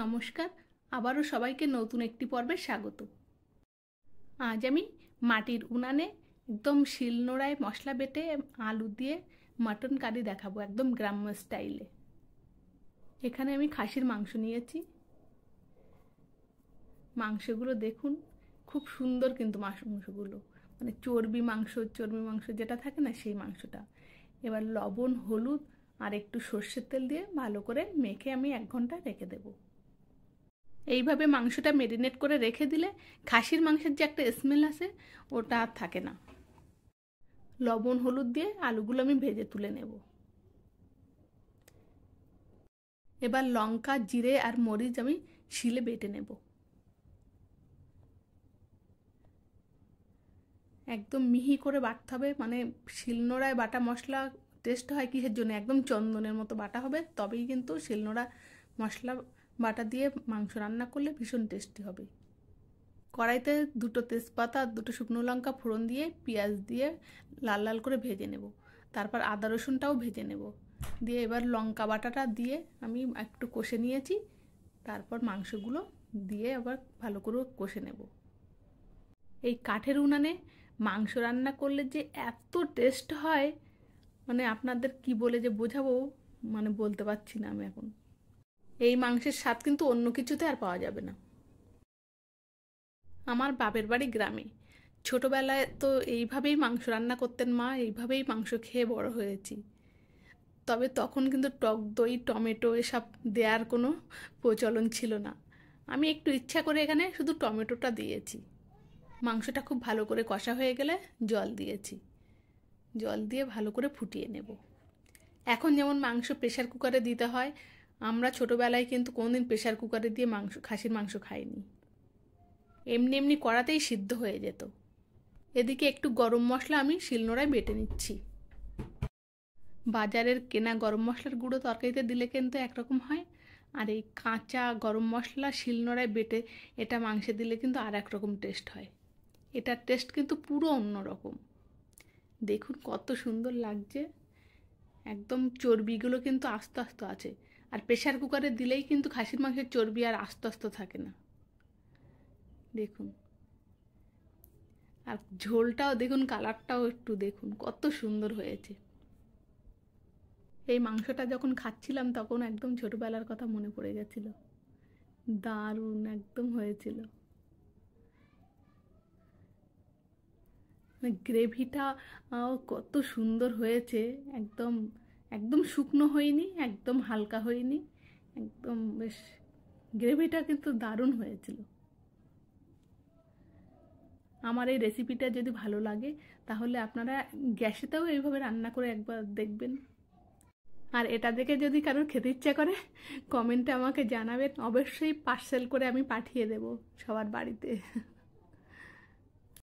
নমস্কার আবারও সবাইকে নতুন একটি পর্বে স্বাগত আজ আমি মাটির উনানে একদম শিলনোড়ায় মশলা বেটে আলু দিয়ে মাটন কারি দেখাবো একদম গ্রাম্য স্টাইলে এখানে আমি খাসির মাংস নিয়েছি মাংসগুলো দেখুন খুব সুন্দর কিন্তু মাংসগুলো মানে চর্বি মাংস চর্বি মাংস যেটা থাকে না সেই মাংসটা এবার লবণ হলুদ আর একটু সর্ষের তেল দিয়ে ভালো করে মেখে আমি এক ঘন্টা রেখে দেবো এইভাবে মাংসটা মেরিনেট করে রেখে দিলে খাসির মাংসের যে একটা স্মেল আছে ওটা আর থাকে না লবণ হলুদ দিয়ে আলুগুলো আমি ভেজে তুলে নেব এবার লঙ্কা জিরে আর মরিচ আমি শিলে বেটে নেব একদম মিহি করে বাটতে হবে মানে শিলনোড়ায় বাটা মশলা টেস্ট হয় কিসের জন্য একদম চন্দনের মতো বাটা হবে তবেই কিন্তু শিলনোড়া মশলা বাটা দিয়ে মাংস রান্না করলে ভীষণ টেস্টি হবে কড়াইতে দুটো তেজপাতা দুটো শুকনো লঙ্কা ফোড়ন দিয়ে পেঁয়াজ দিয়ে লাল লাল করে ভেজে নেব তারপর আদা রসুনটাও ভেজে নেব দিয়ে এবার লঙ্কা বাটাটা দিয়ে আমি একটু কষে নিয়েছি তারপর মাংসগুলো দিয়ে আবার ভালো করে কষে নেব এই কাঠের উনানে মাংস রান্না করলে যে এত টেস্ট হয় মানে আপনাদের কি বলে যে বোঝাবো মানে বলতে পারছি না আমি এখন এই মাংসের স্বাদ কিন্তু অন্য কিছুতে আর পাওয়া যাবে না আমার বাপের বাড়ি গ্রামে ছোটোবেলায় তো এইভাবেই মাংস রান্না করতেন মা এইভাবেই মাংস খেয়ে বড় হয়েছি তবে তখন কিন্তু টক দই টমেটো এসব দেওয়ার কোনো প্রচলন ছিল না আমি একটু ইচ্ছা করে এখানে শুধু টমেটোটা দিয়েছি মাংসটা খুব ভালো করে কষা হয়ে গেলে জল দিয়েছি জল দিয়ে ভালো করে ফুটিয়ে নেব এখন যেমন মাংস প্রেশার কুকারে দিতে হয় আমরা ছোটোবেলায় কিন্তু কোনোদিন প্রেশার কুকারে দিয়ে মাংস খাসির মাংস খাইনি এমনি এমনি কড়াতেই সিদ্ধ হয়ে যেত এদিকে একটু গরম মশলা আমি শিলনোড়ায় বেটে নিচ্ছি বাজারের কেনা গরম মশলার গুঁড়ো তরকারিতে দিলে কিন্তু একরকম হয় আর এই কাঁচা গরম মশলা শিলনোড়ায় বেটে এটা মাংসে দিলে কিন্তু আর এক রকম টেস্ট হয় এটার টেস্ট কিন্তু পুরো অন্য রকম দেখুন কত সুন্দর লাগছে একদম চর্বিগুলো কিন্তু আস্তে আস্তে আছে আর প্রেশার কুকারে দিলেই কিন্তু খাসির মাংসের চর্বি আর আস্ত আস্ত থাকে না দেখুন আর ঝোলটাও দেখুন কালারটাও একটু দেখুন কত সুন্দর হয়েছে এই মাংসটা যখন খাচ্ছিলাম তখন একদম ছোটবেলার কথা মনে পড়ে গেছিল দারুণ একদম হয়েছিল গ্রেভিটা মানে কত সুন্দর হয়েছে একদম একদম শুকনো হয়নি একদম হালকা হয়নি একদম বেশ গ্রেভিটা কিন্তু দারুণ হয়েছিল আমার এই রেসিপিটা যদি ভালো লাগে তাহলে আপনারা গ্যাসেতেও এইভাবে রান্না করে একবার দেখবেন আর এটা দেখে যদি কারোর খেতে ইচ্ছা করে কমেন্টে আমাকে জানাবেন অবশ্যই পার্সেল করে আমি পাঠিয়ে দেব সবার বাড়িতে